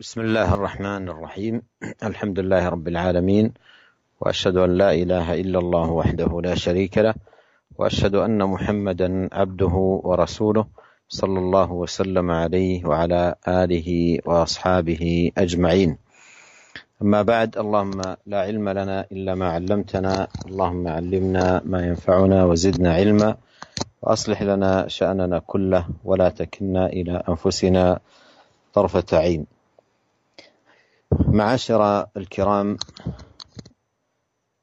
بسم الله الرحمن الرحيم الحمد لله رب العالمين واشهد ان لا اله الا الله وحده لا شريك له واشهد ان محمدا عبده ورسوله صلى الله وسلم عليه وعلى اله واصحابه اجمعين اما بعد اللهم لا علم لنا الا ما علمتنا اللهم علمنا ما ينفعنا وزدنا علما واصلح لنا شاننا كله ولا تكلنا الى انفسنا طرفه عين معاشر الكرام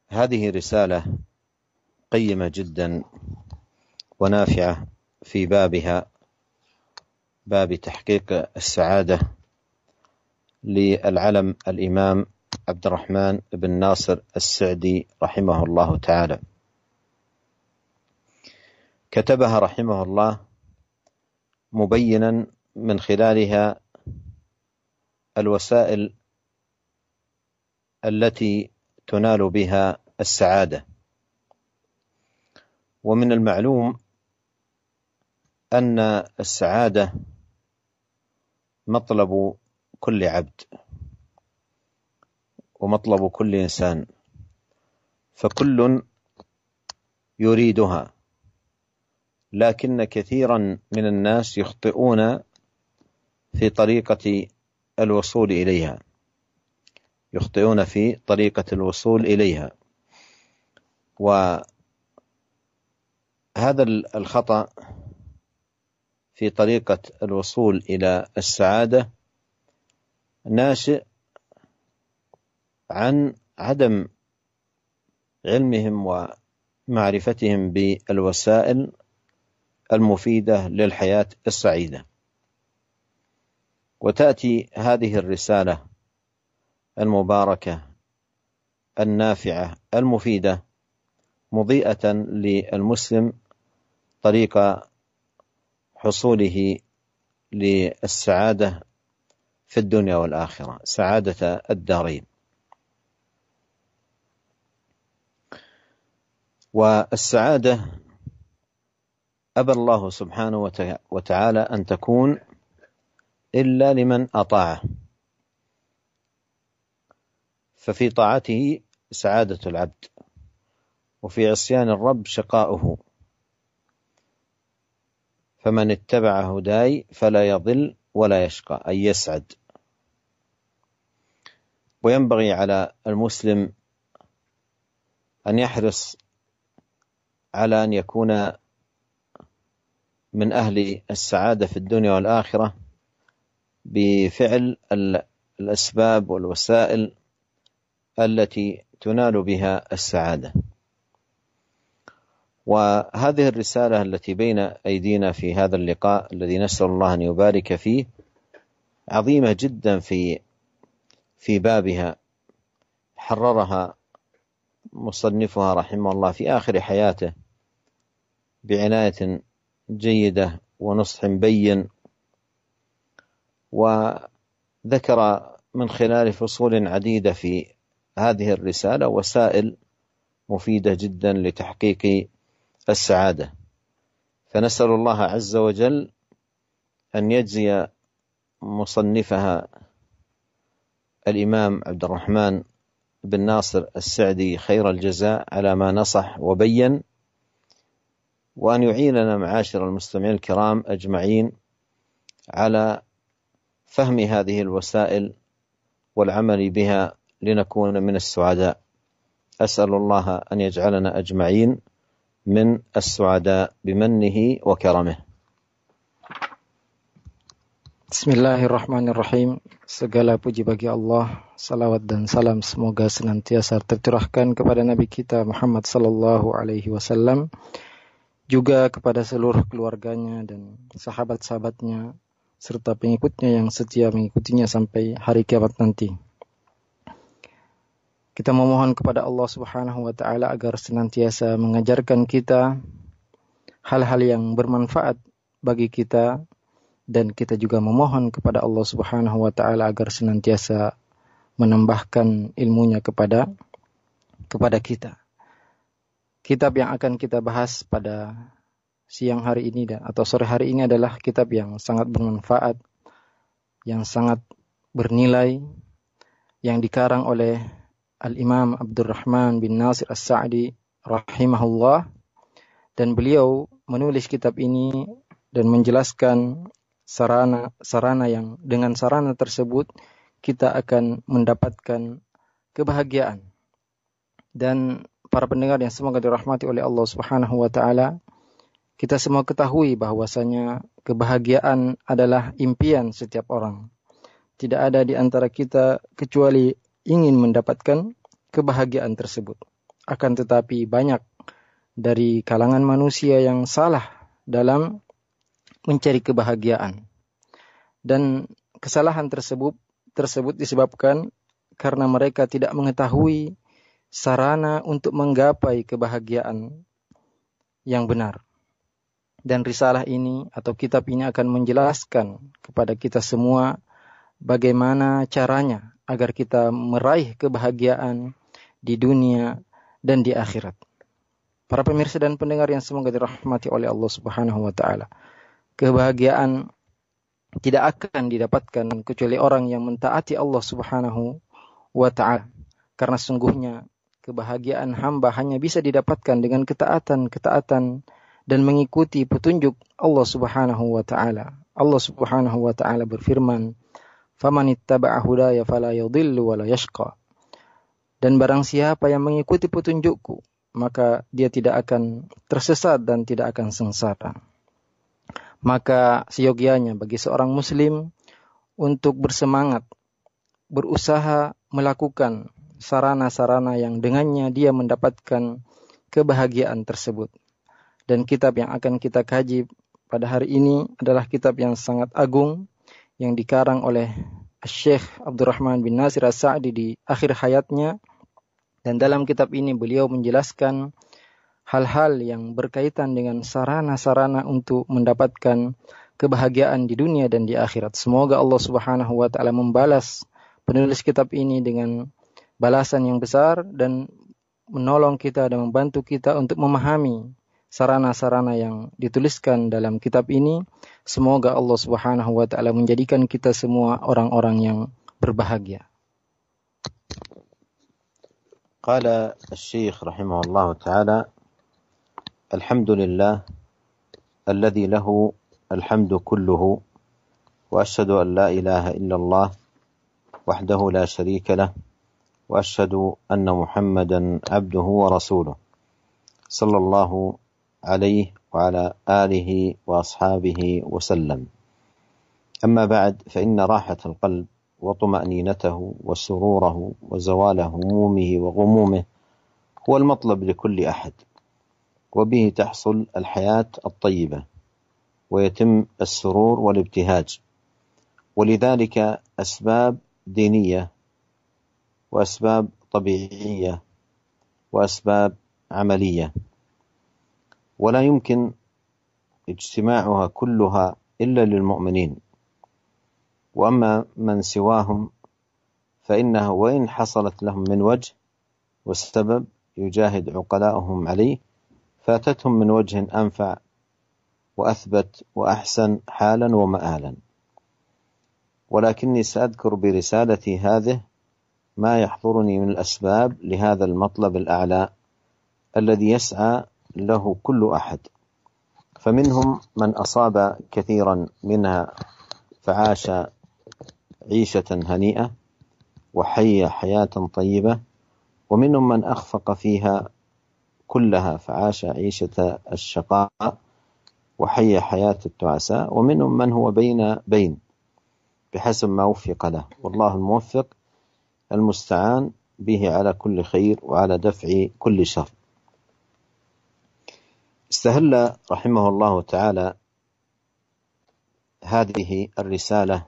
هذه رسالة قيمة جدا ونافعة في بابها باب تحقيق السعادة للعلم الإمام عبد الرحمن بن ناصر السعدي رحمه الله تعالى كتبها رحمه الله مبينا من خلالها الوسائل التي تنال بها السعادة ومن المعلوم أن السعادة مطلب كل عبد ومطلب كل إنسان فكل يريدها لكن كثيرا من الناس يخطئون في طريقة الوصول إليها يخطئون في طريقة الوصول إليها وهذا الخطأ في طريقة الوصول إلى السعادة ناشئ عن عدم علمهم ومعرفتهم بالوسائل المفيدة للحياة السعيدة وتأتي هذه الرسالة المباركة النافعة المفيدة مضيئة للمسلم طريق حصوله للسعادة في الدنيا والآخرة سعادة الدارين والسعادة أبى الله سبحانه وتعالى أن تكون إلا لمن أطاعه ففي طاعته سعادة العبد وفي عصيان الرب شقاؤه فمن اتبع هداي فلا يضل ولا يشقى أي يسعد وينبغي على المسلم أن يحرص على أن يكون من أهل السعادة في الدنيا والآخرة بفعل الأسباب والوسائل التي تنال بها السعاده وهذه الرساله التي بين ايدينا في هذا اللقاء الذي نسال الله ان يبارك فيه عظيمه جدا في في بابها حررها مصنفها رحمه الله في اخر حياته بعنايه جيده ونصح بين وذكر من خلال فصول عديده في هذه الرسالة وسائل مفيدة جدا لتحقيق السعادة فنسأل الله عز وجل أن يجزي مصنفها الإمام عبد الرحمن بن ناصر السعدي خير الجزاء على ما نصح وبين وأن يعيننا معاشر المستمعين الكرام أجمعين على فهم هذه الوسائل والعمل بها لنكون من السعداء اسال الله ان يجعلنا اجمعين من السعداء بمنه وكرمه Bismillahirrahmanirrahim. Segala puji bagi Allah, salawat dan salam semoga senantiasa tercurahkan kepada Nabi kita Muhammad sallallahu alaihi wasallam, juga kepada seluruh keluarganya dan sahabat-sahabatnya serta pengikutnya yang setia mengikutinya sampai hari kiamat nanti. Kita memohon kepada Allah Subhanahu wa taala agar senantiasa mengajarkan kita hal-hal yang bermanfaat bagi kita dan kita juga memohon kepada Allah Subhanahu wa taala agar senantiasa menambahkan ilmunya kepada kepada kita. Kitab yang akan kita bahas pada siang hari ini dan atau sore hari ini adalah kitab yang sangat bermanfaat, yang sangat bernilai, yang dikarang oleh Al-Imam Abdul Rahman bin Nasir As-Sa'di rahimahullah dan beliau menulis kitab ini dan menjelaskan sarana-sarana yang dengan sarana tersebut kita akan mendapatkan kebahagiaan. Dan para pendengar yang semoga dirahmati oleh Allah Subhanahu wa taala, kita semua ketahui bahwasanya kebahagiaan adalah impian setiap orang. Tidak ada di antara kita kecuali ingin mendapatkan kebahagiaan tersebut. Akan tetapi banyak dari kalangan manusia yang salah dalam mencari kebahagiaan. Dan kesalahan tersebut tersebut disebabkan karena mereka tidak mengetahui sarana untuk menggapai kebahagiaan yang benar. Dan risalah ini atau kitab ini akan menjelaskan kepada kita semua bagaimana caranya agar kita meraih kebahagiaan di dunia dan di akhirat. Para pemirsa dan pendengar yang semoga dirahmati oleh Allah Subhanahu wa taala. Kebahagiaan tidak akan didapatkan kecuali orang yang mentaati Allah Subhanahu wa taala. Karena sungguhnya kebahagiaan hamba hanya bisa didapatkan dengan ketaatan-ketaatan dan mengikuti petunjuk Allah Subhanahu wa taala. Allah Subhanahu wa taala berfirman, hudaya fala Dan barang siapa yang mengikuti petunjukku, maka dia tidak akan tersesat dan tidak akan sengsara. Maka seyogianya bagi seorang muslim untuk bersemangat, berusaha melakukan sarana-sarana yang dengannya dia mendapatkan kebahagiaan tersebut. Dan kitab yang akan kita kaji pada hari ini adalah kitab yang sangat agung yang dikarang oleh Syekh Abdurrahman bin Nasir As-Sa'di di akhir hayatnya. Dan dalam kitab ini beliau menjelaskan hal-hal yang berkaitan dengan sarana-sarana untuk mendapatkan kebahagiaan di dunia dan di akhirat. Semoga Allah Subhanahu wa taala membalas penulis kitab ini dengan balasan yang besar dan menolong kita dan membantu kita untuk memahami sarana-sarana yang dituliskan dalam kitab ini Semoga Allah Subhanahu wa taala menjadikan kita semua orang-orang yang berbahagia. Qala Syekh rahimahullah taala Alhamdulillah alladhi lahu alhamdu kulluhu wa asyhadu an ilaha illallah wahdahu la syarika wa asyhadu anna Muhammadan abduhu rasuluh sallallahu عليه وعلى آله وأصحابه وسلم أما بعد فإن راحة القلب وطمأنينته وسروره وزوال همومه وغمومه هو المطلب لكل أحد وبه تحصل الحياة الطيبة ويتم السرور والابتهاج ولذلك أسباب دينية وأسباب طبيعية وأسباب عملية ولا يمكن اجتماعها كلها إلا للمؤمنين وأما من سواهم فإنه وإن حصلت لهم من وجه والسبب يجاهد عقلاءهم عليه فاتتهم من وجه أنفع وأثبت وأحسن حالا ومآلا ولكني سأذكر برسالتي هذه ما يحضرني من الأسباب لهذا المطلب الأعلى الذي يسعى له كل أحد فمنهم من أصاب كثيرا منها فعاش عيشة هنيئة وحي حياة طيبة ومنهم من أخفق فيها كلها فعاش عيشة الشقاء وحي حياة التعساء ومنهم من هو بين بين بحسب ما وفق له والله الموفق المستعان به على كل خير وعلى دفع كل شر استهل رحمه الله تعالى هذه الرسالة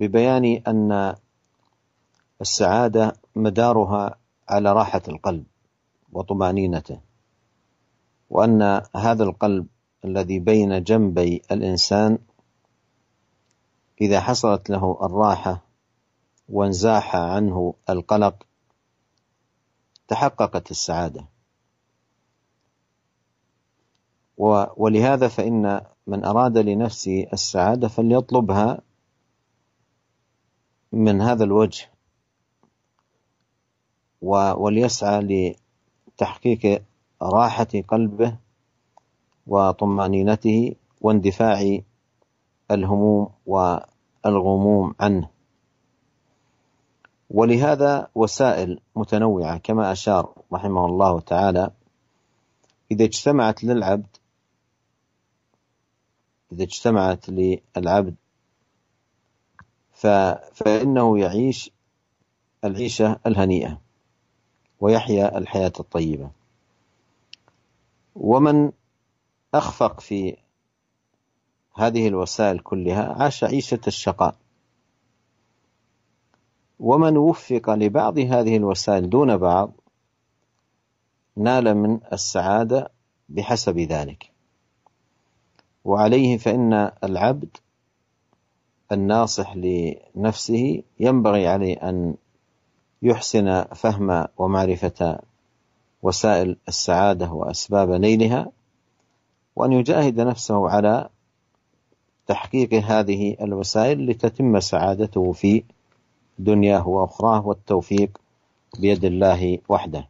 ببيان أن السعادة مدارها على راحة القلب وطمأنينته وأن هذا القلب الذي بين جنبي الإنسان إذا حصلت له الراحة وانزاح عنه القلق تحققت السعادة ولهذا فإن من أراد لنفسه السعادة فليطلبها من هذا الوجه وليسعى لتحقيق راحة قلبه وطمأنينته واندفاع الهموم والغموم عنه ولهذا وسائل متنوعة كما أشار رحمه الله تعالى إذا اجتمعت للعبد إذا اجتمعت للعبد فإنه يعيش العيشة الهنيئة ويحيا الحياة الطيبة ومن أخفق في هذه الوسائل كلها عاش عيشة الشقاء ومن وفق لبعض هذه الوسائل دون بعض نال من السعادة بحسب ذلك وعليه فإن العبد الناصح لنفسه ينبغي عليه أن يحسن فهم ومعرفة وسائل السعادة وأسباب نيلها وأن يجاهد نفسه على تحقيق هذه الوسائل لتتم سعادته في دنياه وأخراه والتوفيق بيد الله وحده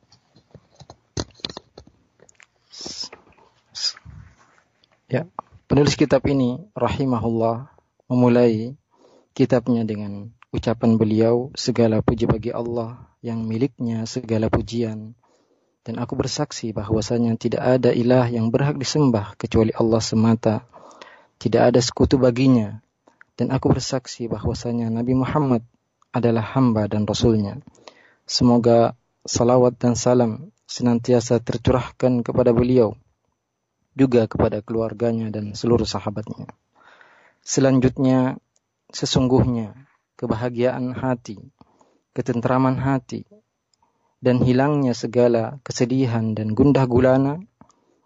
Penulis kitab ini rahimahullah memulai kitabnya dengan ucapan beliau segala puji bagi Allah yang miliknya segala pujian dan aku bersaksi bahwasanya tidak ada ilah yang berhak disembah kecuali Allah semata tidak ada sekutu baginya dan aku bersaksi bahwasanya Nabi Muhammad adalah hamba dan rasulnya semoga salawat dan salam senantiasa tercurahkan kepada beliau juga kepada keluarganya dan seluruh sahabatnya. Selanjutnya, sesungguhnya kebahagiaan hati, ketentraman hati, dan hilangnya segala kesedihan dan gundah gulana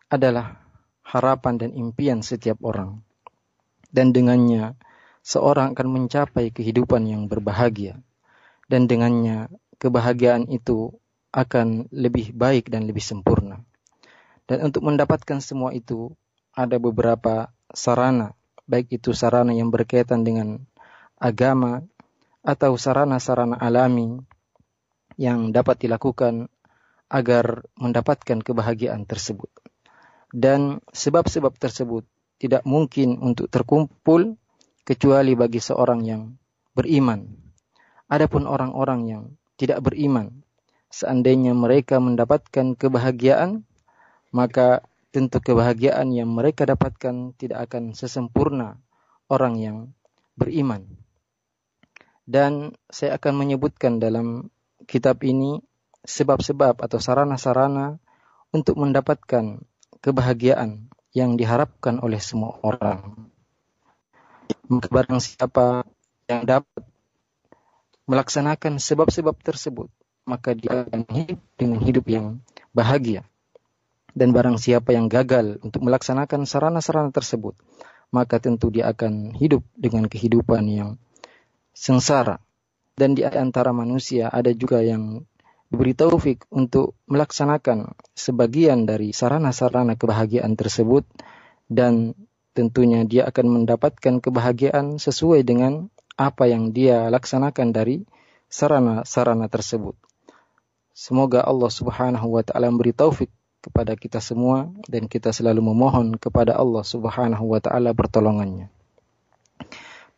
adalah harapan dan impian setiap orang. Dan dengannya, seorang akan mencapai kehidupan yang berbahagia. Dan dengannya, kebahagiaan itu akan lebih baik dan lebih sempurna. Dan untuk mendapatkan semua itu ada beberapa sarana, baik itu sarana yang berkaitan dengan agama atau sarana-sarana alami yang dapat dilakukan agar mendapatkan kebahagiaan tersebut. Dan sebab-sebab tersebut tidak mungkin untuk terkumpul kecuali bagi seorang yang beriman. Adapun orang-orang yang tidak beriman, seandainya mereka mendapatkan kebahagiaan, maka tentu kebahagiaan yang mereka dapatkan tidak akan sesempurna orang yang beriman. Dan saya akan menyebutkan dalam kitab ini sebab-sebab atau sarana-sarana untuk mendapatkan kebahagiaan yang diharapkan oleh semua orang. Maka barang siapa yang dapat melaksanakan sebab-sebab tersebut, maka dia akan hidup dengan hidup yang bahagia. Dan barang siapa yang gagal untuk melaksanakan sarana-sarana tersebut, maka tentu dia akan hidup dengan kehidupan yang sengsara. Dan di antara manusia ada juga yang diberi taufik untuk melaksanakan sebagian dari sarana-sarana kebahagiaan tersebut dan tentunya dia akan mendapatkan kebahagiaan sesuai dengan apa yang dia laksanakan dari sarana-sarana tersebut. Semoga Allah Subhanahu wa taala memberi taufik kepada kita semua dan kita selalu memohon kepada Allah Subhanahu wa taala pertolongannya.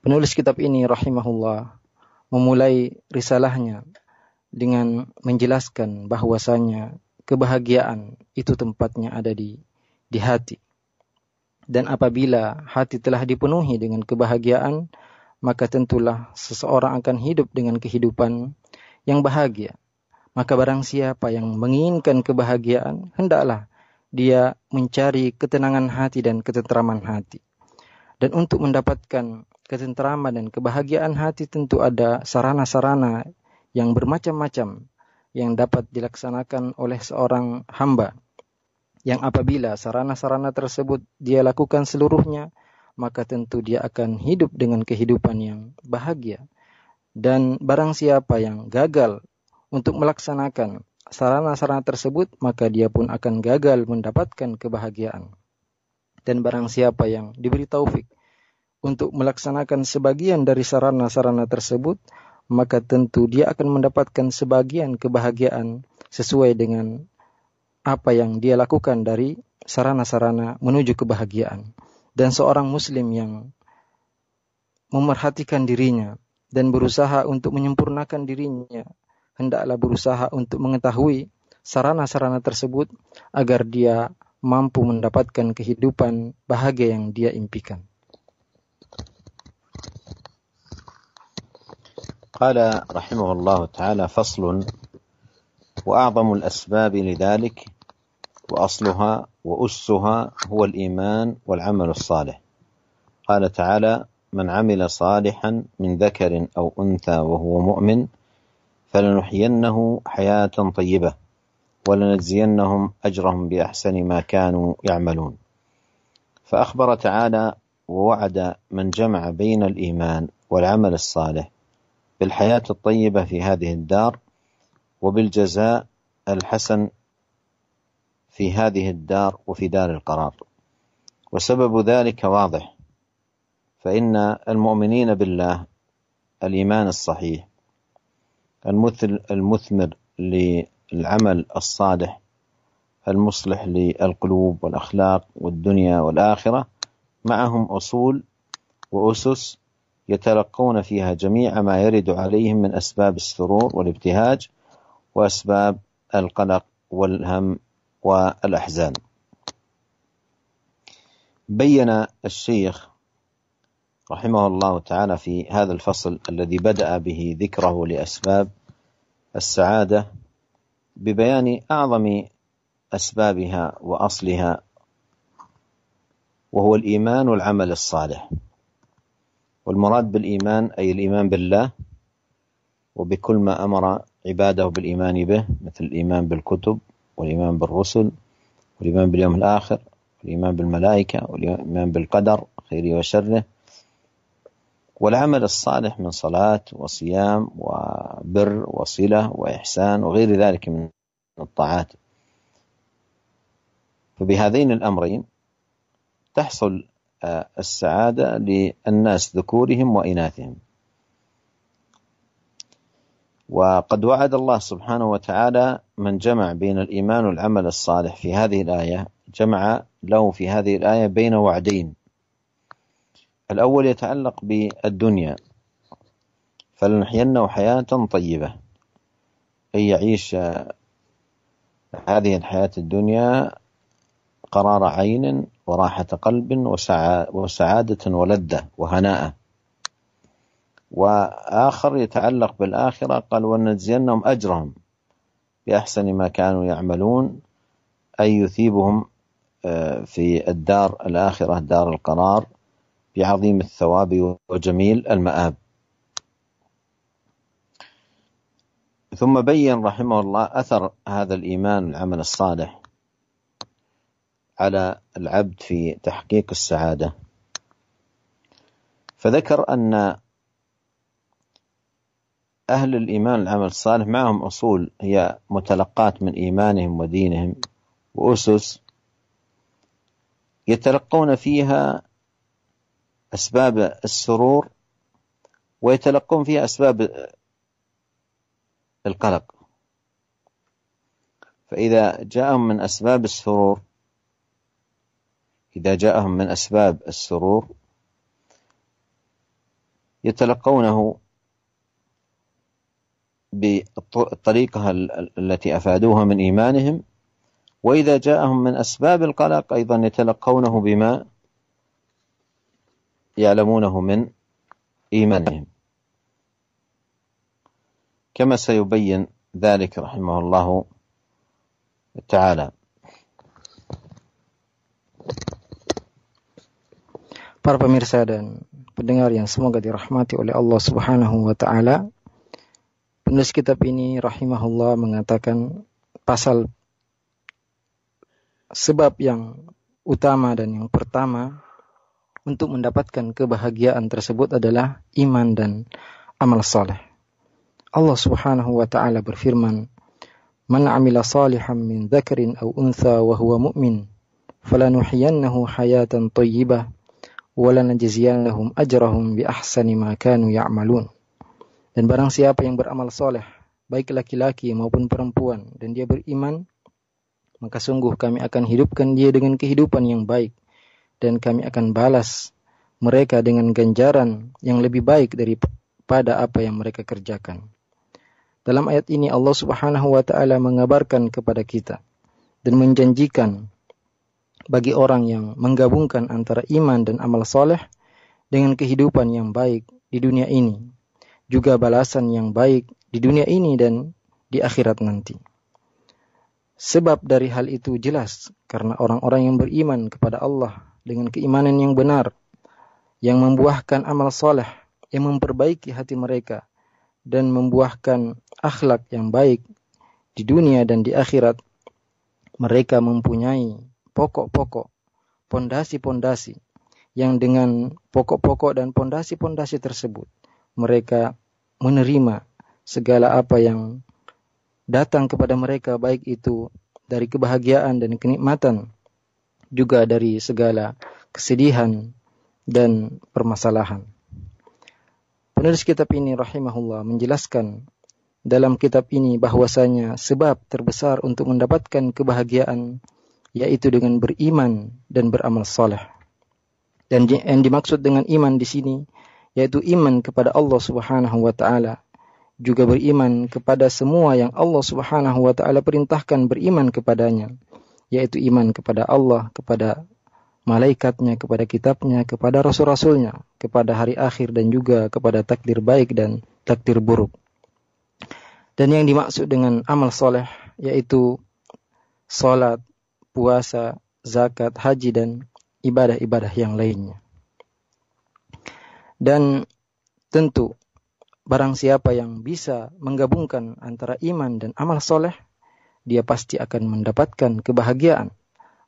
Penulis kitab ini rahimahullah memulai risalahnya dengan menjelaskan bahwasanya kebahagiaan itu tempatnya ada di di hati. Dan apabila hati telah dipenuhi dengan kebahagiaan, maka tentulah seseorang akan hidup dengan kehidupan yang bahagia maka barang siapa yang menginginkan kebahagiaan, hendaklah dia mencari ketenangan hati dan ketenteraman hati. Dan untuk mendapatkan ketenteraman dan kebahagiaan hati tentu ada sarana-sarana yang bermacam-macam yang dapat dilaksanakan oleh seorang hamba. Yang apabila sarana-sarana tersebut dia lakukan seluruhnya, maka tentu dia akan hidup dengan kehidupan yang bahagia. Dan barang siapa yang gagal untuk melaksanakan sarana-sarana tersebut, maka dia pun akan gagal mendapatkan kebahagiaan. Dan barang siapa yang diberi taufik untuk melaksanakan sebagian dari sarana-sarana tersebut, maka tentu dia akan mendapatkan sebagian kebahagiaan sesuai dengan apa yang dia lakukan dari sarana-sarana menuju kebahagiaan. Dan seorang muslim yang memerhatikan dirinya dan berusaha untuk menyempurnakan dirinya hendaklah berusaha untuk mengetahui sarana-sarana tersebut agar dia mampu mendapatkan kehidupan bahagia yang dia impikan. قال رحمه الله تعالى فصل واعظم الاسباب لذلك واصلها واسها هو الايمان والعمل الصالح قال تعالى من عمل صالحا من ذكر او انثى وهو مؤمن فلنحيينه حياة طيبة ولنجزينهم أجرهم بأحسن ما كانوا يعملون فأخبر تعالى ووعد من جمع بين الإيمان والعمل الصالح بالحياة الطيبة في هذه الدار وبالجزاء الحسن في هذه الدار وفي دار القرار وسبب ذلك واضح فإن المؤمنين بالله الإيمان الصحيح المثل المثمر للعمل الصالح المصلح للقلوب والأخلاق والدنيا والآخرة معهم أصول وأسس يتلقون فيها جميع ما يرد عليهم من أسباب السرور والابتهاج وأسباب القلق والهم والأحزان بين الشيخ رحمه الله تعالى في هذا الفصل الذي بدأ به ذكره لأسباب السعادة ببيان أعظم أسبابها وأصلها وهو الإيمان والعمل الصالح والمراد بالإيمان أي الإيمان بالله وبكل ما أمر عباده بالإيمان به مثل الإيمان بالكتب والإيمان بالرسل والإيمان باليوم الآخر والإيمان بالملائكة والإيمان بالقدر خيره وشره والعمل الصالح من صلاة وصيام وبر وصلة وإحسان وغير ذلك من الطاعات فبهذين الأمرين تحصل آه، السعادة للناس ذكورهم وإناثهم وقد وعد الله سبحانه وتعالى من جمع بين الإيمان والعمل الصالح في هذه الآية جمع له في هذه الآية بين وعدين الأول يتعلق بالدنيا فلنحينه حياة طيبة أي يعيش هذه الحياة الدنيا قرار عين وراحة قلب وسعادة ولذة وهناء وآخر يتعلق بالآخرة قال ونجزينهم أجرهم بأحسن ما كانوا يعملون أي يثيبهم آه، في الدار الآخرة دار القرار بعظيم الثواب وجميل المآب ثم بين رحمه الله أثر هذا الإيمان العمل الصالح على العبد في تحقيق السعادة فذكر أن أهل الإيمان العمل الصالح معهم أصول هي متلقات من إيمانهم ودينهم وأسس يتلقون فيها أسباب السرور ويتلقون فيها أسباب القلق فإذا جاءهم من أسباب السرور إذا جاءهم من أسباب السرور يتلقونه بالطريقة التي أفادوها من إيمانهم وإذا جاءهم من أسباب القلق أيضا يتلقونه بما يعلمونه من إيمانهم كما سيبين ذلك رحمه الله تعالى Para pemirsa dan pendengar yang semoga dirahmati oleh Allah Subhanahu wa taala. Penulis kitab ini rahimahullah mengatakan pasal sebab yang utama dan yang pertama untuk mendapatkan kebahagiaan tersebut adalah iman dan amal saleh. Allah Subhanahu wa taala berfirman, "Man 'amila salihan min dzakarin aw untha wa huwa mu'min, falanuhyiyannahu hayatan thayyibah wa lanajziyannahum ajrahum bi ahsani ma kanu ya'malun." Dan barang siapa yang beramal saleh, baik laki-laki maupun perempuan, dan dia beriman, maka sungguh kami akan hidupkan dia dengan kehidupan yang baik, dan kami akan balas mereka dengan ganjaran yang lebih baik daripada apa yang mereka kerjakan. Dalam ayat ini Allah Subhanahu wa taala mengabarkan kepada kita dan menjanjikan bagi orang yang menggabungkan antara iman dan amal soleh dengan kehidupan yang baik di dunia ini juga balasan yang baik di dunia ini dan di akhirat nanti. Sebab dari hal itu jelas karena orang-orang yang beriman kepada Allah dengan keimanan yang benar yang membuahkan amal soleh yang memperbaiki hati mereka dan membuahkan akhlak yang baik di dunia dan di akhirat mereka mempunyai pokok-pokok pondasi-pondasi yang dengan pokok-pokok dan pondasi-pondasi tersebut mereka menerima segala apa yang datang kepada mereka baik itu dari kebahagiaan dan kenikmatan juga dari segala kesedihan dan permasalahan. Penulis kitab ini rahimahullah menjelaskan dalam kitab ini bahwasanya sebab terbesar untuk mendapatkan kebahagiaan yaitu dengan beriman dan beramal saleh. Dan yang dimaksud dengan iman di sini yaitu iman kepada Allah Subhanahu wa taala juga beriman kepada semua yang Allah Subhanahu wa taala perintahkan beriman kepadanya. yaitu iman kepada Allah, kepada malaikatnya, kepada kitabnya, kepada rasul-rasulnya, kepada hari akhir dan juga kepada takdir baik dan takdir buruk. Dan yang dimaksud dengan amal soleh yaitu salat, puasa, zakat, haji dan ibadah-ibadah yang lainnya. Dan tentu barang siapa yang bisa menggabungkan antara iman dan amal soleh, dia pasti akan mendapatkan kebahagiaan,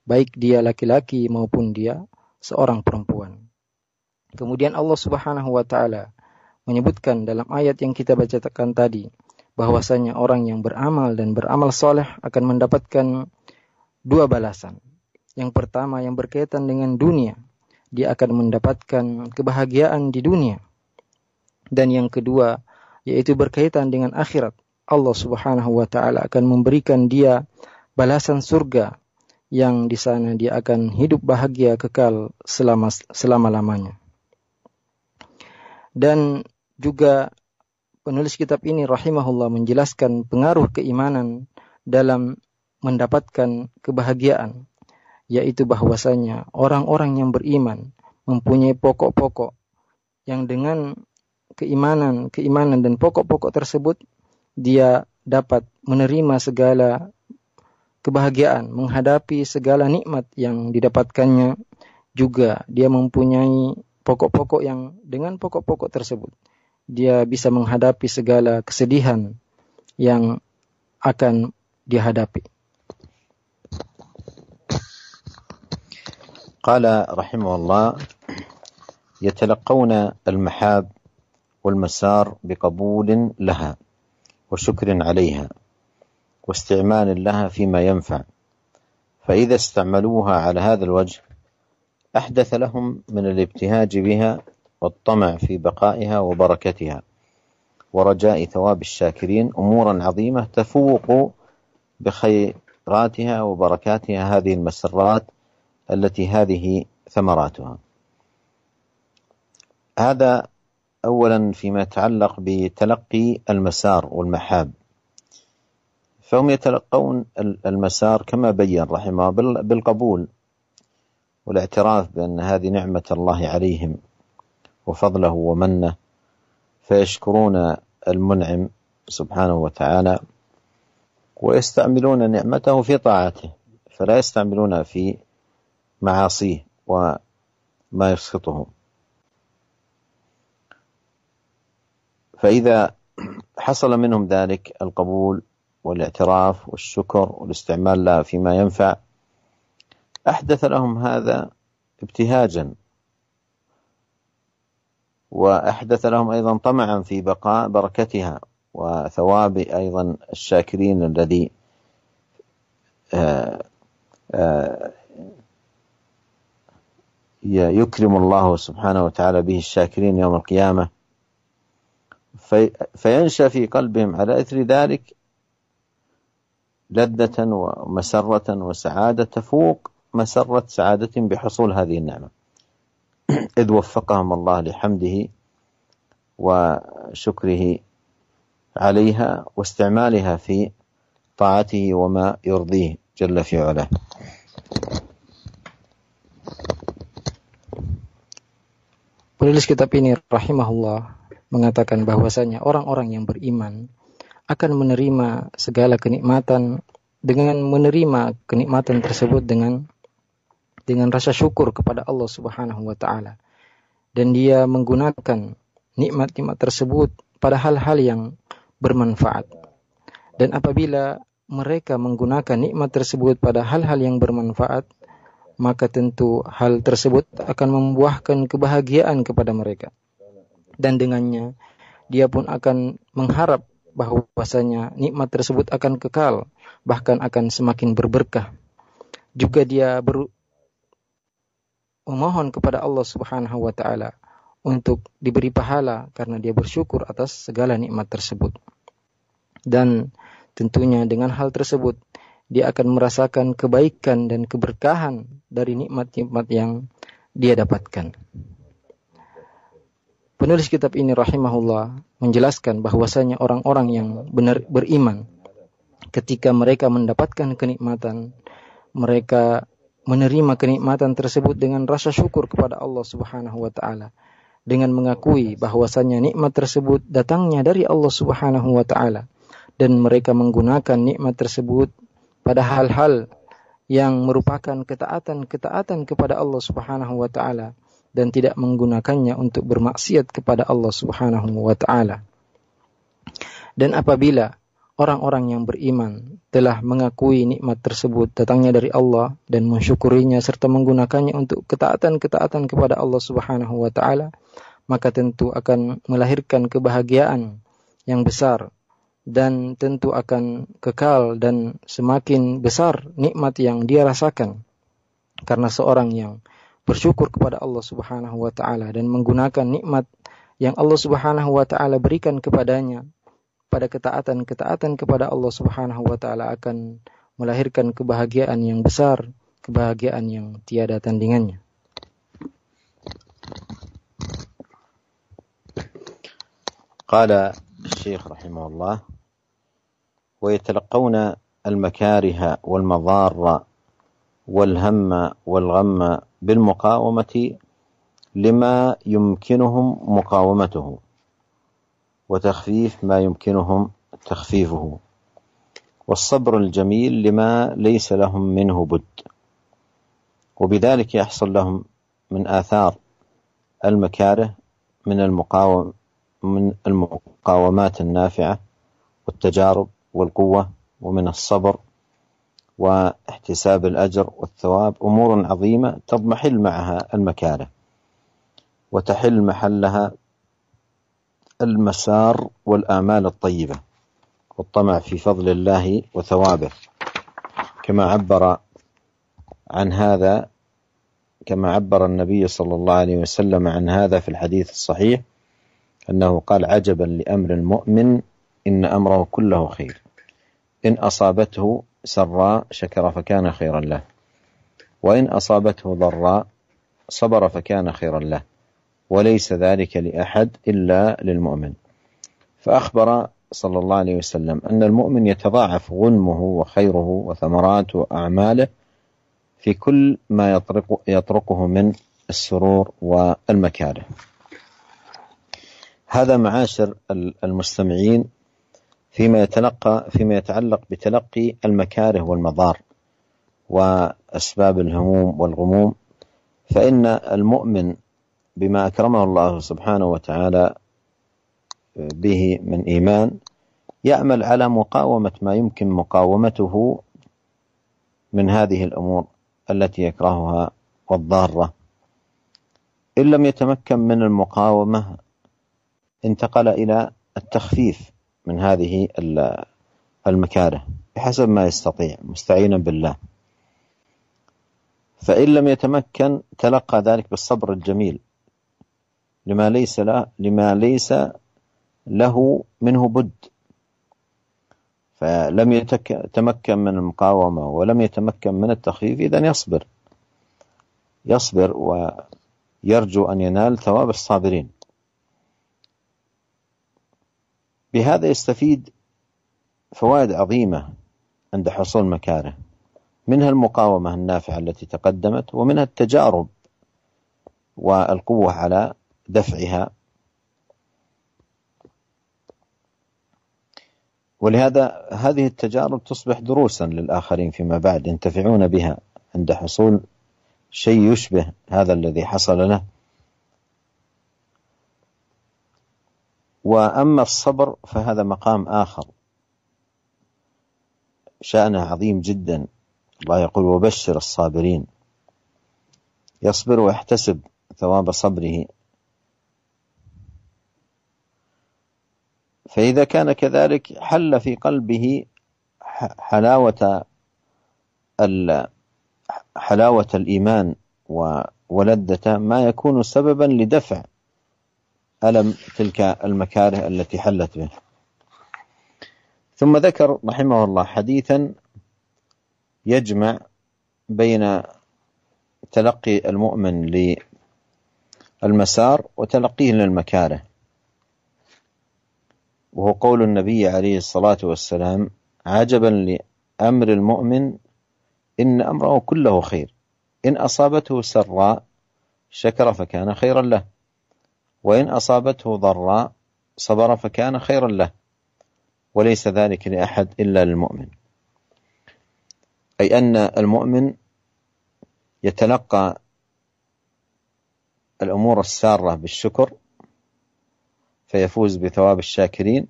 baik dia laki-laki maupun dia seorang perempuan. Kemudian Allah Subhanahu wa taala menyebutkan dalam ayat yang kita bacakan tadi bahwasanya orang yang beramal dan beramal soleh akan mendapatkan dua balasan. Yang pertama yang berkaitan dengan dunia, dia akan mendapatkan kebahagiaan di dunia. Dan yang kedua yaitu berkaitan dengan akhirat, Allah Subhanahu wa taala akan memberikan dia balasan surga yang di sana dia akan hidup bahagia kekal selama selama-lamanya. Dan juga penulis kitab ini rahimahullah menjelaskan pengaruh keimanan dalam mendapatkan kebahagiaan yaitu bahwasanya orang-orang yang beriman mempunyai pokok-pokok yang dengan keimanan, keimanan dan pokok-pokok tersebut dia dapat menerima segala kebahagiaan menghadapi segala nikmat yang didapatkannya juga dia mempunyai pokok-pokok yang dengan pokok-pokok tersebut dia bisa menghadapi segala kesedihan yang akan dihadapi qala rahimahullah yatalaqawna al-mahab wal-masar biqabulin وشكر عليها واستعمال لها فيما ينفع فإذا استعملوها على هذا الوجه أحدث لهم من الابتهاج بها والطمع في بقائها وبركتها ورجاء ثواب الشاكرين أمورا عظيمة تفوق بخيراتها وبركاتها هذه المسرات التي هذه ثمراتها هذا أولا فيما يتعلق بتلقي المسار والمحاب فهم يتلقون المسار كما بين رحمه بالقبول والاعتراف بأن هذه نعمة الله عليهم وفضله ومنه فيشكرون المنعم سبحانه وتعالى ويستعملون نعمته في طاعته فلا يستعملونها في معاصيه وما يسخطهم فإذا حصل منهم ذلك القبول والاعتراف والشكر والاستعمال لها فيما ينفع أحدث لهم هذا ابتهاجا وأحدث لهم أيضا طمعا في بقاء بركتها وثواب أيضا الشاكرين الذي آه، آه، يكرم الله سبحانه وتعالى به الشاكرين يوم القيامه في فينشا في قلبهم على اثر ذلك لذة ومسرة وسعادة تفوق مسرة سعادة بحصول هذه النعمة إذ وفقهم الله لحمده وشكره عليها واستعمالها في طاعته وما يرضيه جل في علاه Penulis kitab ini rahimahullah mengatakan bahwasanya orang-orang yang beriman akan menerima segala kenikmatan dengan menerima kenikmatan tersebut dengan dengan rasa syukur kepada Allah Subhanahu wa taala. Dan dia menggunakan nikmat-nikmat tersebut pada hal-hal yang bermanfaat. Dan apabila mereka menggunakan nikmat tersebut pada hal-hal yang bermanfaat, maka tentu hal tersebut akan membuahkan kebahagiaan kepada mereka dan dengannya dia pun akan mengharap bahwasanya nikmat tersebut akan kekal bahkan akan semakin berberkah juga dia ber memohon kepada Allah Subhanahu wa taala untuk diberi pahala karena dia bersyukur atas segala nikmat tersebut dan tentunya dengan hal tersebut dia akan merasakan kebaikan dan keberkahan dari nikmat-nikmat yang dia dapatkan. Penulis kitab ini rahimahullah menjelaskan bahwasanya orang-orang yang benar beriman ketika mereka mendapatkan kenikmatan mereka menerima kenikmatan tersebut dengan rasa syukur kepada Allah Subhanahu wa taala dengan mengakui bahwasanya nikmat tersebut datangnya dari Allah Subhanahu wa taala dan mereka menggunakan nikmat tersebut pada hal-hal yang merupakan ketaatan-ketaatan kepada Allah Subhanahu wa taala dan tidak menggunakannya untuk bermaksiat kepada Allah Subhanahu wa taala. Dan apabila orang-orang yang beriman telah mengakui nikmat tersebut datangnya dari Allah dan mensyukurinya serta menggunakannya untuk ketaatan-ketaatan kepada Allah Subhanahu wa taala, maka tentu akan melahirkan kebahagiaan yang besar dan tentu akan kekal dan semakin besar nikmat yang dia rasakan karena seorang yang bersyukur kepada Allah Subhanahu wa taala dan menggunakan nikmat yang Allah Subhanahu wa taala berikan kepadanya pada ketaatan-ketaatan kepada Allah Subhanahu wa taala akan melahirkan kebahagiaan yang besar, kebahagiaan yang tiada tandingannya. rahimahullah wa رحمه الله makariha wal والمضار والهم والغم بالمقاومة لما يمكنهم مقاومته وتخفيف ما يمكنهم تخفيفه والصبر الجميل لما ليس لهم منه بد وبذلك يحصل لهم من آثار المكاره من المقاوم من المقاومات النافعة والتجارب والقوة ومن الصبر واحتساب الأجر والثواب أمور عظيمة تضمحل معها المكاره وتحل محلها المسار والآمال الطيبة والطمع في فضل الله وثوابه كما عبر عن هذا كما عبر النبي صلى الله عليه وسلم عن هذا في الحديث الصحيح أنه قال عجبا لأمر المؤمن إن أمره كله خير إن أصابته سراء شكر فكان خيرا له وإن أصابته ضراء صبر فكان خيرا له وليس ذلك لأحد إلا للمؤمن فأخبر صلى الله عليه وسلم أن المؤمن يتضاعف غنمه وخيره وثمرات وأعماله في كل ما يطرق يطرقه من السرور والمكاره هذا معاشر المستمعين فيما يتلقى فيما يتعلق بتلقي المكاره والمضار وأسباب الهموم والغموم فإن المؤمن بما أكرمه الله سبحانه وتعالى آه، به من إيمان يعمل على مقاومة ما يمكن مقاومته من هذه الأمور التي يكرهها والضارة إن لم يتمكن من المقاومة انتقل إلى التخفيف من هذه المكاره بحسب ما يستطيع مستعينا بالله فإن لم يتمكن تلقى ذلك بالصبر الجميل لما ليس له لما ليس له منه بد فلم يتمكن من المقاومة ولم يتمكن من التخفيف إذا يصبر يصبر ويرجو أن ينال ثواب الصابرين بهذا يستفيد فوائد عظيمة عند حصول مكاره منها المقاومة النافعة التي تقدمت ومنها التجارب والقوة على دفعها ولهذا هذه التجارب تصبح دروسا للآخرين فيما بعد ينتفعون بها عند حصول شيء يشبه هذا الذي حصل له وأما الصبر فهذا مقام آخر شأنه عظيم جدا الله يقول وبشر الصابرين يصبر ويحتسب ثواب صبره فإذا كان كذلك حل في قلبه حلاوة حلاوة الإيمان ولذته ما يكون سببا لدفع ألم تلك المكاره التي حلت به ثم ذكر رحمه الله حديثا يجمع بين تلقي المؤمن للمسار وتلقيه للمكاره وهو قول النبي عليه الصلاة والسلام عجبا لأمر المؤمن إن أمره كله خير إن أصابته سراء شكر فكان خيرا له وإن أصابته ضراء صبر فكان خيرا له وليس ذلك لأحد إلا للمؤمن أي أن المؤمن يتلقى الأمور السارة بالشكر فيفوز بثواب الشاكرين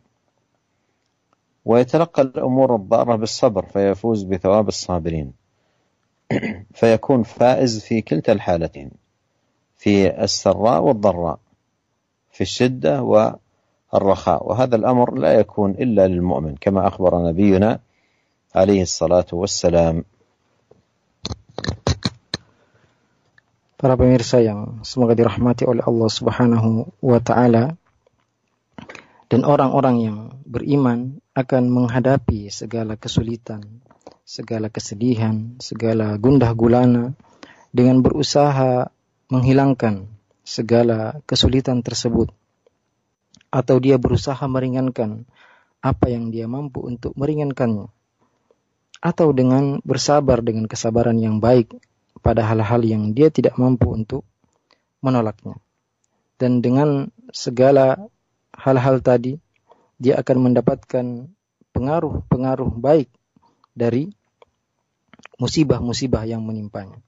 ويتلقى الأمور الضارة بالصبر فيفوز بثواب الصابرين فيكون فائز في كلتا الحالتين في السراء والضراء في الشدة والرخاء وهذا الأمر لا يكون إلا للمؤمن كما أخبر نبينا عليه الصلاة والسلام Para pemirsa yang semoga dirahmati oleh Allah Subhanahu wa taala dan orang-orang yang beriman akan menghadapi segala kesulitan, segala kesedihan, segala gundah gulana dengan berusaha menghilangkan segala kesulitan tersebut atau dia berusaha meringankan apa yang dia mampu untuk meringankannya atau dengan bersabar dengan kesabaran yang baik pada hal-hal yang dia tidak mampu untuk menolaknya dan dengan segala hal-hal tadi dia akan mendapatkan pengaruh-pengaruh baik dari musibah-musibah yang menimpanya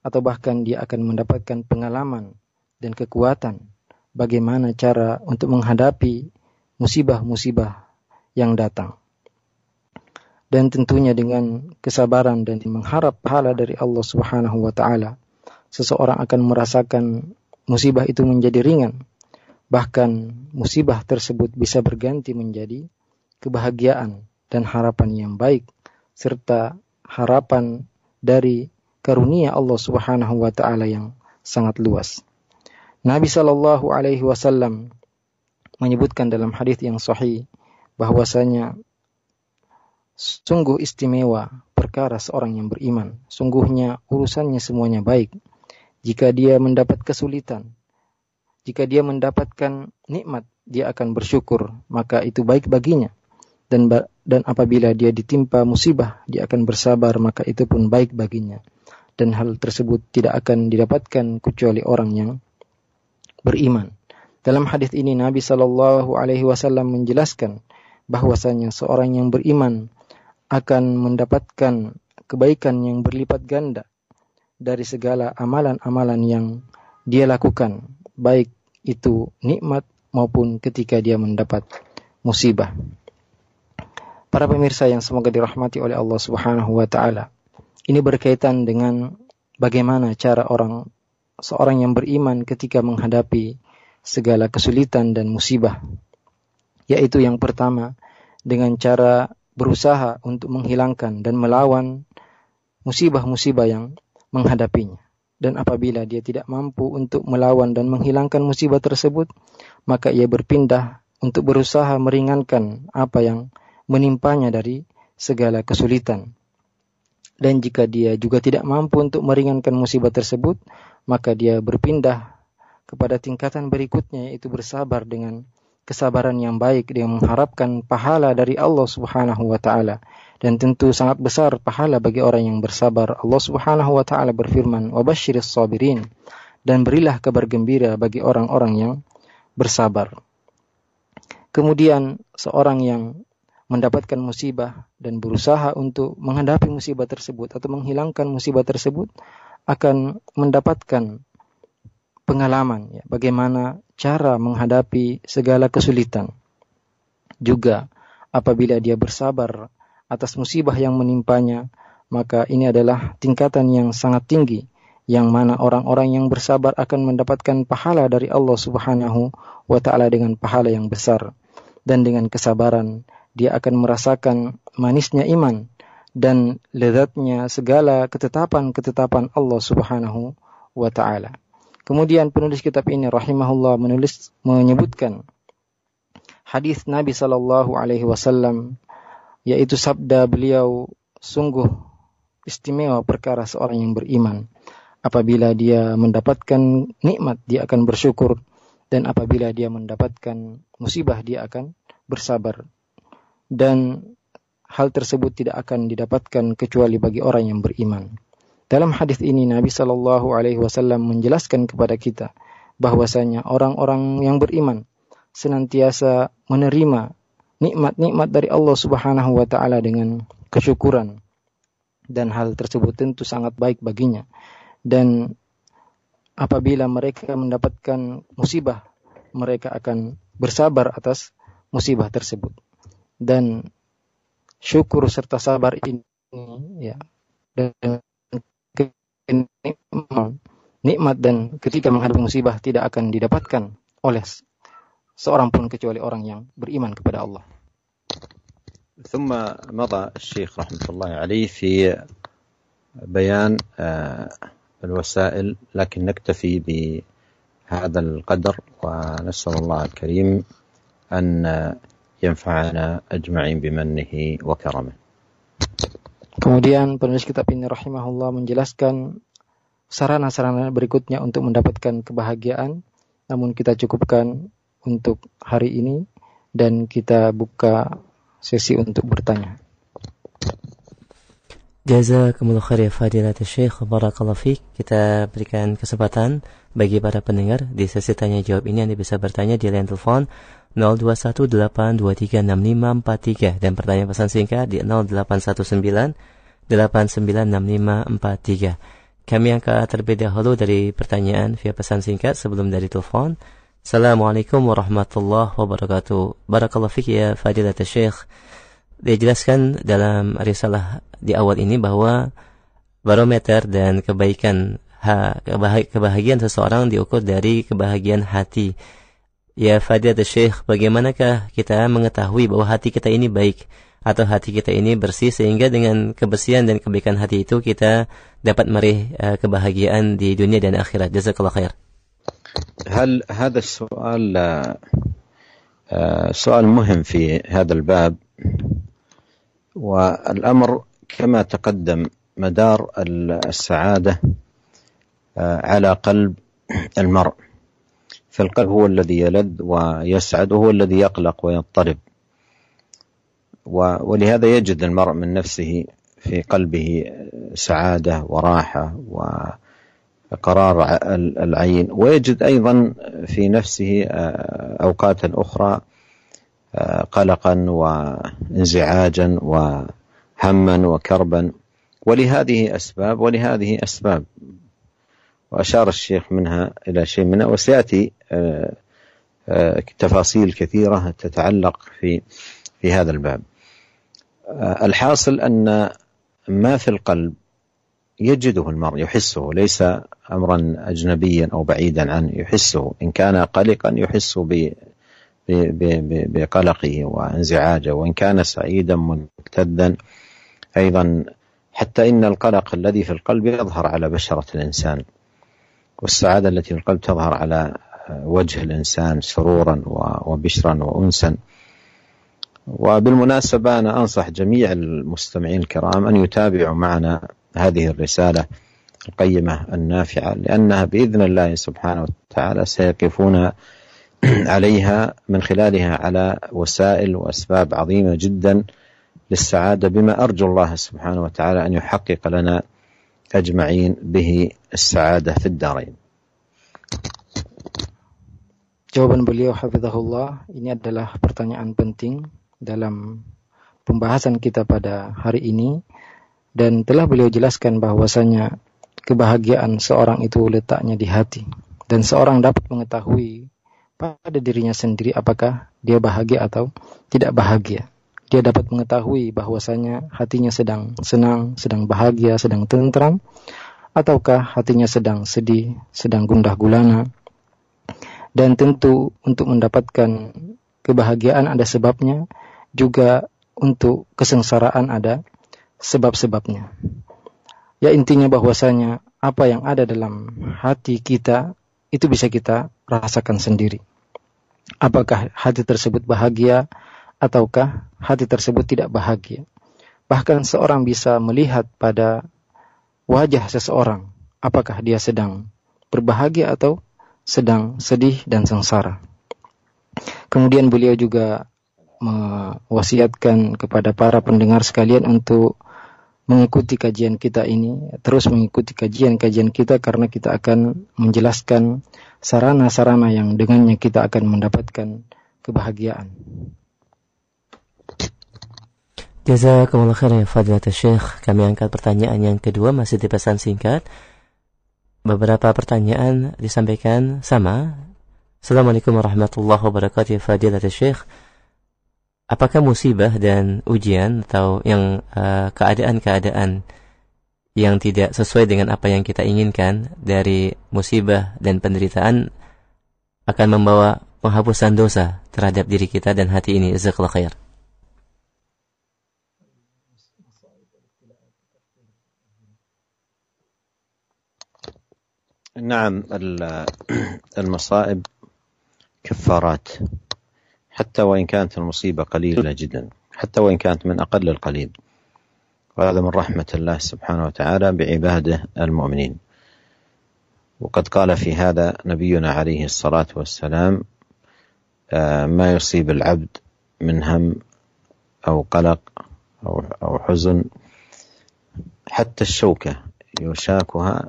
atau bahkan dia akan mendapatkan pengalaman dan kekuatan bagaimana cara untuk menghadapi musibah-musibah yang datang. Dan tentunya dengan kesabaran dan mengharap pahala dari Allah Subhanahu wa taala, seseorang akan merasakan musibah itu menjadi ringan. Bahkan musibah tersebut bisa berganti menjadi kebahagiaan dan harapan yang baik serta harapan dari karunia Allah Subhanahu wa taala yang sangat luas. Nabi Shallallahu Alaihi Wasallam menyebutkan dalam hadis yang sahih bahwasanya sungguh istimewa perkara seorang yang beriman. Sungguhnya urusannya semuanya baik. Jika dia mendapat kesulitan, jika dia mendapatkan nikmat, dia akan bersyukur, maka itu baik baginya. Dan dan apabila dia ditimpa musibah, dia akan bersabar, maka itu pun baik baginya. Dan hal tersebut tidak akan didapatkan kecuali orang yang beriman. Dalam hadis ini Nabi Shallallahu Alaihi Wasallam menjelaskan bahwasanya seorang yang beriman akan mendapatkan kebaikan yang berlipat ganda dari segala amalan-amalan yang dia lakukan, baik itu nikmat maupun ketika dia mendapat musibah. Para pemirsa yang semoga dirahmati oleh Allah Subhanahu wa taala. Ini berkaitan dengan bagaimana cara orang seorang yang beriman ketika menghadapi segala kesulitan dan musibah. Yaitu yang pertama, dengan cara berusaha untuk menghilangkan dan melawan musibah-musibah yang menghadapinya. Dan apabila dia tidak mampu untuk melawan dan menghilangkan musibah tersebut, maka ia berpindah untuk berusaha meringankan apa yang menimpanya dari segala kesulitan. Dan jika dia juga tidak mampu untuk meringankan musibah tersebut, maka dia berpindah kepada tingkatan berikutnya yaitu bersabar dengan kesabaran yang baik dia mengharapkan pahala dari Allah Subhanahu wa taala dan tentu sangat besar pahala bagi orang yang bersabar Allah Subhanahu wa taala berfirman wabasysyiris sabirin dan berilah kabar gembira bagi orang-orang yang bersabar kemudian seorang yang mendapatkan musibah dan berusaha untuk menghadapi musibah tersebut atau menghilangkan musibah tersebut akan mendapatkan pengalaman ya, bagaimana cara menghadapi segala kesulitan. Juga apabila dia bersabar atas musibah yang menimpanya, maka ini adalah tingkatan yang sangat tinggi yang mana orang-orang yang bersabar akan mendapatkan pahala dari Allah Subhanahu wa taala dengan pahala yang besar dan dengan kesabaran dia akan merasakan manisnya iman dan lezatnya segala ketetapan-ketetapan Allah Subhanahu wa taala. Kemudian penulis kitab ini rahimahullah menulis menyebutkan hadis Nabi sallallahu alaihi wasallam yaitu sabda beliau sungguh istimewa perkara seorang yang beriman. Apabila dia mendapatkan nikmat dia akan bersyukur dan apabila dia mendapatkan musibah dia akan bersabar. Dan hal tersebut tidak akan didapatkan kecuali bagi orang yang beriman. Dalam hadis ini Nabi Shallallahu Alaihi Wasallam menjelaskan kepada kita bahwasanya orang-orang yang beriman senantiasa menerima nikmat-nikmat dari Allah Subhanahu Wa Taala dengan kesyukuran dan hal tersebut tentu sangat baik baginya dan apabila mereka mendapatkan musibah mereka akan bersabar atas musibah tersebut dan syukur serta sabar ini ya dan nikmat dan ketika menghadapi musibah tidak akan didapatkan oleh seorang pun kecuali orang yang beriman kepada Allah. ثم مضى الشيخ رحمة الله عليه في بيان الوسائل لكن نكتفي بهذا القدر ونسأل الله الكريم أن ينفعنا أجمعين بمنه وكرمه Kemudian penulis kitab ini rahimahullah menjelaskan sarana-sarana berikutnya untuk mendapatkan kebahagiaan. Namun kita cukupkan untuk hari ini dan kita buka sesi untuk bertanya. Jazakumullah khair ya fadilat syekh Barakallahu Kita berikan kesempatan bagi para pendengar Di sesi tanya jawab ini yang bisa bertanya di line telepon 0218236543 dan pertanyaan pesan singkat di 0819896543. Kami angkat terlebih dahulu dari pertanyaan via pesan singkat sebelum dari telepon. Assalamualaikum warahmatullahi wabarakatuh. Barakallahu fiki ya fadilat syekh. Dijelaskan dalam risalah di awal ini bahwa barometer dan kebaikan ha, kebahagiaan seseorang diukur dari kebahagiaan hati. Ya Fadilat Syekh, bagaimanakah kita mengetahui bahwa hati kita ini baik atau hati kita ini bersih sehingga dengan kebersihan dan kebaikan hati itu kita dapat meraih eh, kebahagiaan di dunia dan akhirat. Jazakallah khair. هل هذا السؤال سؤال مهم في هذا الباب والأمر كما تقدم مدار السعادة على قلب المرء فالقلب هو الذي يلد ويسعد وهو الذي يقلق ويضطرب ولهذا يجد المرء من نفسه في قلبه سعادة وراحة وقرار العين ويجد أيضا في نفسه آه، أوقات أخرى آه، قلقا وانزعاجا وهما وكربا ولهذه أسباب ولهذه أسباب وأشار الشيخ منها إلى شيء منها وسيأتي تفاصيل كثيرة تتعلق في في هذا الباب الحاصل أن ما في القلب يجده المرء يحسه ليس أمرا أجنبيا أو بعيدا عنه يحسه إن كان قلقا يحس بقلقه وانزعاجه وإن كان سعيدا ممتدا أيضا حتى إن القلق الذي في القلب يظهر على بشرة الإنسان والسعادة التي في القلب تظهر على وجه الإنسان سرورا وبشرا وأنسا وبالمناسبة أنا أنصح جميع المستمعين الكرام أن يتابعوا معنا هذه الرسالة القيمة النافعة لأنها بإذن الله سبحانه وتعالى سيقفون عليها من خلالها على وسائل وأسباب عظيمة جدا للسعادة بما أرجو الله سبحانه وتعالى أن يحقق لنا أجمعين به السعادة في الدارين Jawaban beliau hafizahullah, ini adalah pertanyaan penting dalam pembahasan kita pada hari ini dan telah beliau jelaskan bahwasanya kebahagiaan seorang itu letaknya di hati dan seorang dapat mengetahui pada dirinya sendiri apakah dia bahagia atau tidak bahagia. Dia dapat mengetahui bahwasanya hatinya sedang senang, sedang bahagia, sedang tentram ataukah hatinya sedang sedih, sedang gundah gulana dan tentu untuk mendapatkan kebahagiaan ada sebabnya, juga untuk kesengsaraan ada sebab-sebabnya. Ya intinya bahwasanya apa yang ada dalam hati kita itu bisa kita rasakan sendiri. Apakah hati tersebut bahagia ataukah hati tersebut tidak bahagia. Bahkan seorang bisa melihat pada wajah seseorang apakah dia sedang berbahagia atau sedang sedih dan sengsara. Kemudian beliau juga mewasiatkan kepada para pendengar sekalian untuk mengikuti kajian kita ini, terus mengikuti kajian-kajian kita karena kita akan menjelaskan sarana-sarana yang dengannya kita akan mendapatkan kebahagiaan. Jazakumullah khairan ya Fadilatul Syekh. Kami angkat pertanyaan yang kedua masih di pesan singkat beberapa pertanyaan disampaikan sama. Assalamualaikum warahmatullahi wabarakatuh. Ya Fadilat Syekh. Apakah musibah dan ujian atau yang eh, keadaan-keadaan uh, yang tidak sesuai dengan apa yang kita inginkan dari musibah dan penderitaan akan membawa penghapusan dosa terhadap diri kita dan hati ini? Jazakallahu khair. نعم المصائب كفارات حتى وإن كانت المصيبة قليلة جدا حتى وإن كانت من أقل القليل وهذا من رحمة الله سبحانه وتعالى بعباده المؤمنين وقد قال في هذا نبينا عليه الصلاة والسلام آه، ما يصيب العبد من هم أو قلق أو حزن حتى الشوكة يشاكها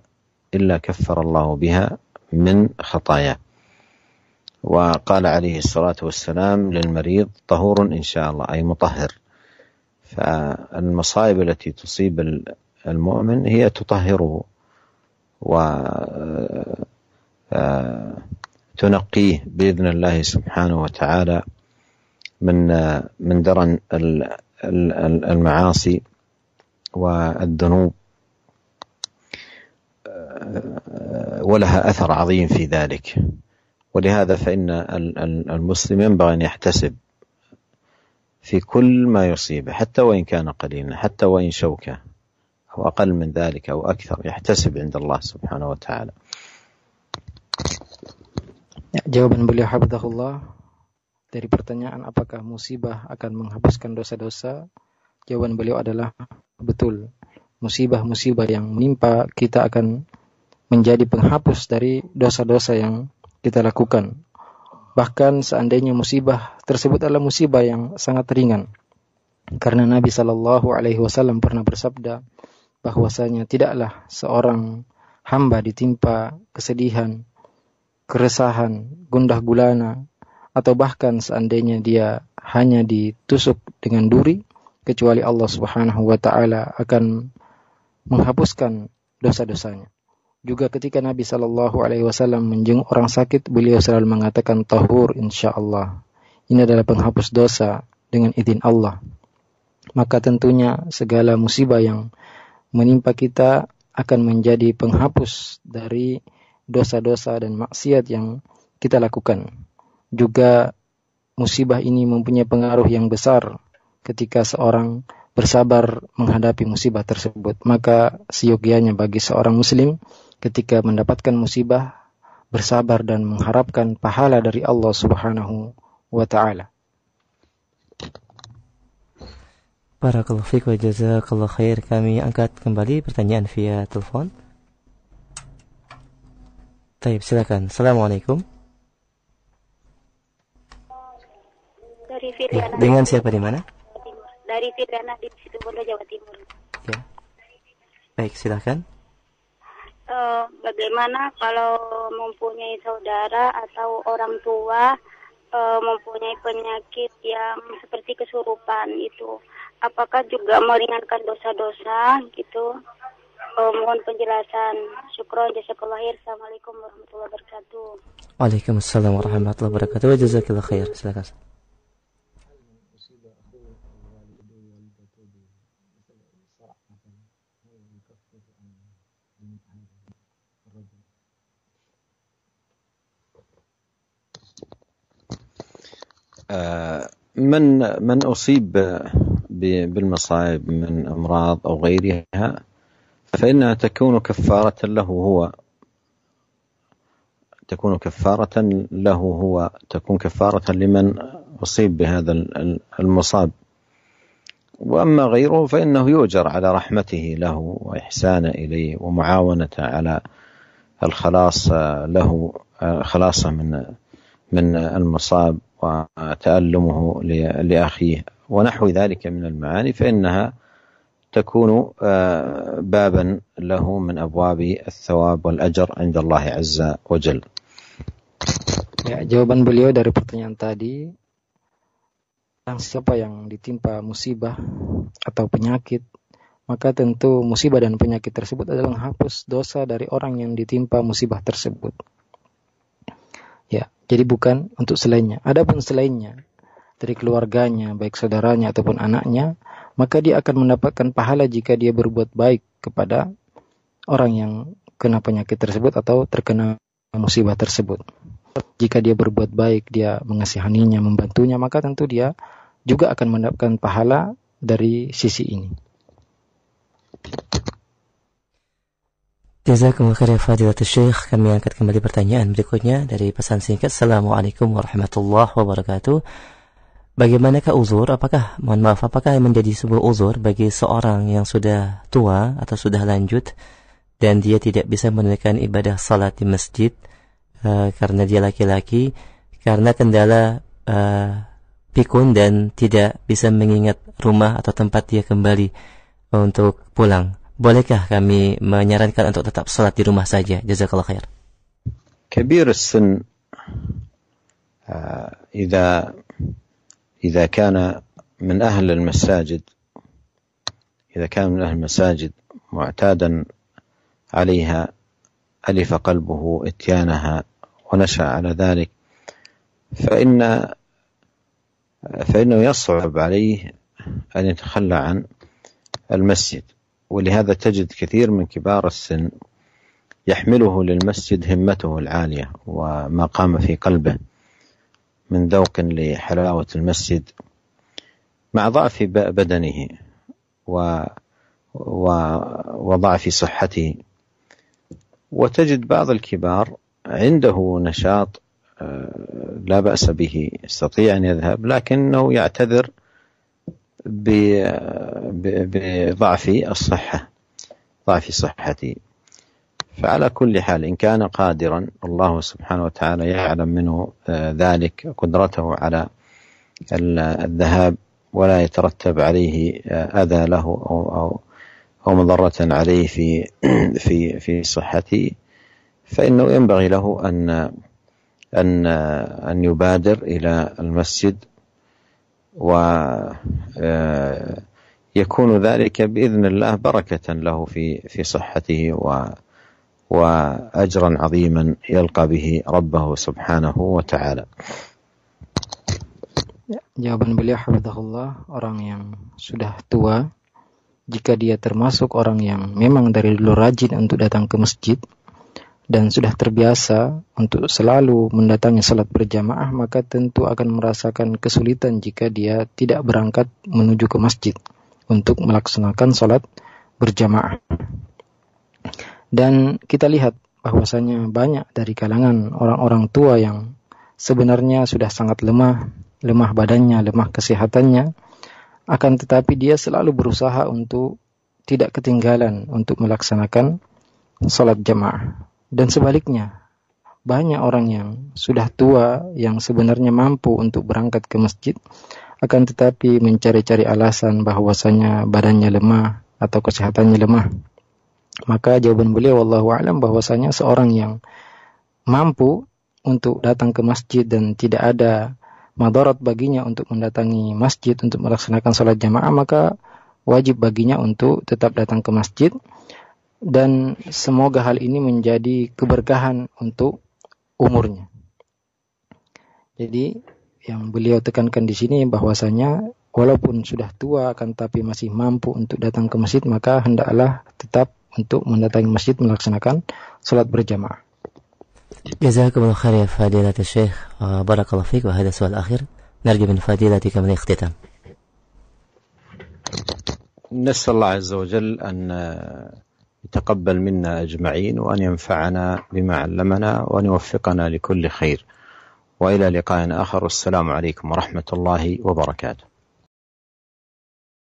إلا كفر الله بها من خطاياه وقال عليه الصلاة والسلام للمريض طهور إن شاء الله أي مطهر فالمصائب التي تصيب المؤمن هي تطهره و آه، تنقيه بإذن الله سبحانه وتعالى من من درن المعاصي والذنوب ولها أثر عظيم في ذلك ولهذا فإن المسلم ينبغي أن يحتسب في كل ما يصيبه حتى وإن كان قليلا حتى وإن شوكة أو أقل من ذلك أو أكثر يحتسب عند الله سبحانه وتعالى جوابا بلي حفظه الله dari pertanyaan apakah musibah akan menghapuskan dosa-dosa jawaban beliau adalah betul musibah-musibah yang menimpa kita akan menjadi penghapus dari dosa-dosa yang kita lakukan. Bahkan seandainya musibah tersebut adalah musibah yang sangat ringan. Karena Nabi Shallallahu Alaihi Wasallam pernah bersabda bahwasanya tidaklah seorang hamba ditimpa kesedihan, keresahan, gundah gulana, atau bahkan seandainya dia hanya ditusuk dengan duri, kecuali Allah Subhanahu Wa Taala akan menghapuskan dosa-dosanya. Juga ketika Nabi Shallallahu Alaihi Wasallam menjenguk orang sakit, beliau selalu mengatakan tahur insya Allah. Ini adalah penghapus dosa dengan izin Allah. Maka tentunya segala musibah yang menimpa kita akan menjadi penghapus dari dosa-dosa dan maksiat yang kita lakukan. Juga musibah ini mempunyai pengaruh yang besar ketika seorang bersabar menghadapi musibah tersebut. Maka seyogianya bagi seorang muslim ketika mendapatkan musibah bersabar dan mengharapkan pahala dari Allah Subhanahu wa taala. Para kalafik wa jazakallahu khair. Kami angkat kembali pertanyaan via telepon. Taib, silakan. Assalamualaikum. Dari Ya, dengan siapa di mana? Dari Firdana di Situbondo, Jawa Timur. Ya. Baik, silakan. Eh, bagaimana kalau mempunyai saudara atau orang tua uh, mempunyai penyakit yang seperti kesurupan itu? Apakah juga meringankan dosa-dosa gitu? Uh, mohon penjelasan. Syukron jazakallah khair. Assalamualaikum warahmatullahi wabarakatuh. Waalaikumsalam warahmatullahi wabarakatuh. Jazakallah khair. Silakan. من من اصيب بالمصائب من امراض او غيرها فانها تكون كفاره له هو تكون كفاره له هو تكون كفاره لمن اصيب بهذا المصاب واما غيره فانه يؤجر على رحمته له واحسانه اليه ومعاونته على الخلاص له خلاصه من من المصاب وتألمه لأخيه ونحو ذلك من المعاني فإنها تكون بابا له من أبواب الثواب والأجر عند الله عز وجل Ya, jawaban beliau dari pertanyaan tadi tentang siapa yang ditimpa musibah atau penyakit, maka tentu musibah dan penyakit tersebut adalah menghapus dosa dari orang yang ditimpa musibah tersebut. Ya, jadi bukan untuk selainnya. Adapun selainnya dari keluarganya, baik saudaranya ataupun anaknya, maka dia akan mendapatkan pahala jika dia berbuat baik kepada orang yang kena penyakit tersebut atau terkena musibah tersebut. Jika dia berbuat baik, dia mengasihaninya, membantunya, maka tentu dia juga akan mendapatkan pahala dari sisi ini. Jazakumullah khair fadilatul syekh Kami angkat kembali pertanyaan berikutnya Dari pesan singkat Assalamualaikum warahmatullahi wabarakatuh Bagaimanakah uzur? Apakah, mohon maaf, apakah menjadi sebuah uzur bagi seorang yang sudah tua atau sudah lanjut dan dia tidak bisa menunaikan ibadah salat di masjid uh, karena dia laki-laki, karena kendala uh, pikun dan tidak bisa mengingat rumah atau tempat dia kembali untuk pulang. bolehkah kami menyarankan untuk tetap sholat di rumah saja? Jazakallah khair. كبير السن إذا إذا كان من أهل المساجد إذا كان من أهل المساجد معتادا عليها ألف قلبه إتيانها ونشأ على ذلك فإن فإنه يصعب عليه أن يتخلى عن المسجد ولهذا تجد كثير من كبار السن يحمله للمسجد همته العالية وما قام في قلبه من ذوق لحلاوة المسجد مع ضعف بدنه و وضعف صحته وتجد بعض الكبار عنده نشاط آه، لا بأس به يستطيع أن يذهب لكنه يعتذر بضعف الصحة ضعف صحتي فعلى كل حال إن كان قادرا الله سبحانه وتعالى يعلم منه آه، ذلك قدرته على الذهاب ولا يترتب عليه آه، أذى له أو أو أو مضرة عليه في في في صحته فإنه ينبغي له أن أن آه، أن يبادر إلى المسجد ويكون ذلك بإذن الله بركة له في في صحته و وأجرا عظيما يلقى به ربه سبحانه وتعالى. Jawaban beliau hafizahullah orang yang sudah tua jika dia termasuk orang yang memang dari dulu rajin untuk datang ke masjid dan sudah terbiasa untuk selalu mendatangi salat berjamaah, maka tentu akan merasakan kesulitan jika dia tidak berangkat menuju ke masjid untuk melaksanakan salat berjamaah. Dan kita lihat bahwasanya banyak dari kalangan orang-orang tua yang sebenarnya sudah sangat lemah, lemah badannya, lemah kesehatannya, akan tetapi dia selalu berusaha untuk tidak ketinggalan untuk melaksanakan salat jamaah dan sebaliknya, banyak orang yang sudah tua yang sebenarnya mampu untuk berangkat ke masjid akan tetapi mencari-cari alasan bahwasanya badannya lemah atau kesehatannya lemah. Maka jawaban beliau wallahu alam bahwasanya seorang yang mampu untuk datang ke masjid dan tidak ada madarat baginya untuk mendatangi masjid untuk melaksanakan sholat jamaah maka wajib baginya untuk tetap datang ke masjid dan semoga hal ini menjadi keberkahan untuk umurnya. Jadi yang beliau tekankan di sini bahwasanya walaupun sudah tua akan tapi masih mampu untuk datang ke masjid maka hendaklah tetap untuk mendatangi masjid melaksanakan salat berjamaah. جزاكم الله خير fadilat فضيلة الشيخ بارك الله فيك وهذا سؤال آخر نرجو من فضيلتكم الاختتام نسأل الله عز وجل أن يتقبل منا أجمعين وأن ينفعنا بما علمنا وأن يوفقنا لكل خير وإلى لقاء آخر والسلام عليكم ورحمة الله وبركاته